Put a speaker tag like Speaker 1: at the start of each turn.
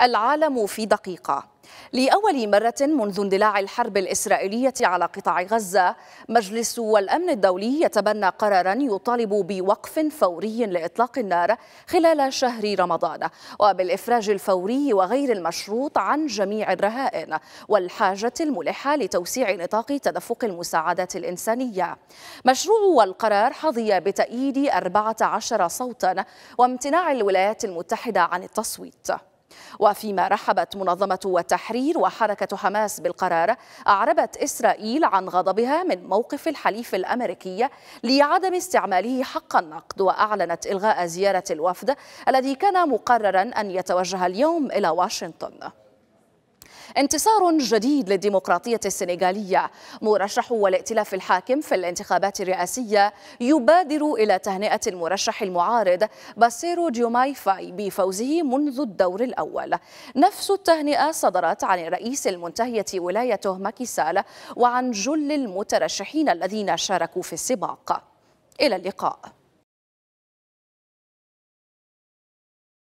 Speaker 1: العالم في دقيقة لأول مرة منذ اندلاع الحرب الإسرائيلية على قطاع غزة مجلس الأمن الدولي يتبنى قرارا يطالب بوقف فوري لإطلاق النار خلال شهر رمضان وبالإفراج الفوري وغير المشروط عن جميع الرهائن والحاجة الملحة لتوسيع نطاق تدفق المساعدات الإنسانية مشروع والقرار حظي بتأييد 14 صوتا وامتناع الولايات المتحدة عن التصويت وفيما رحبت منظمة التحرير وحركة حماس بالقرار أعربت إسرائيل عن غضبها من موقف الحليف الأمريكي لعدم استعماله حق النقد وأعلنت إلغاء زيارة الوفد الذي كان مقررا أن يتوجه اليوم إلى واشنطن انتصار جديد للديمقراطية السنغالية مرشح والائتلاف الحاكم في الانتخابات الرئاسية يبادر إلى تهنئة المرشح المعارض باسيرو ديوماي فاي بفوزه منذ الدور الأول نفس التهنئة صدرت عن الرئيس المنتهية ولايته ماكيسال وعن جل المترشحين الذين شاركوا في السباق إلى اللقاء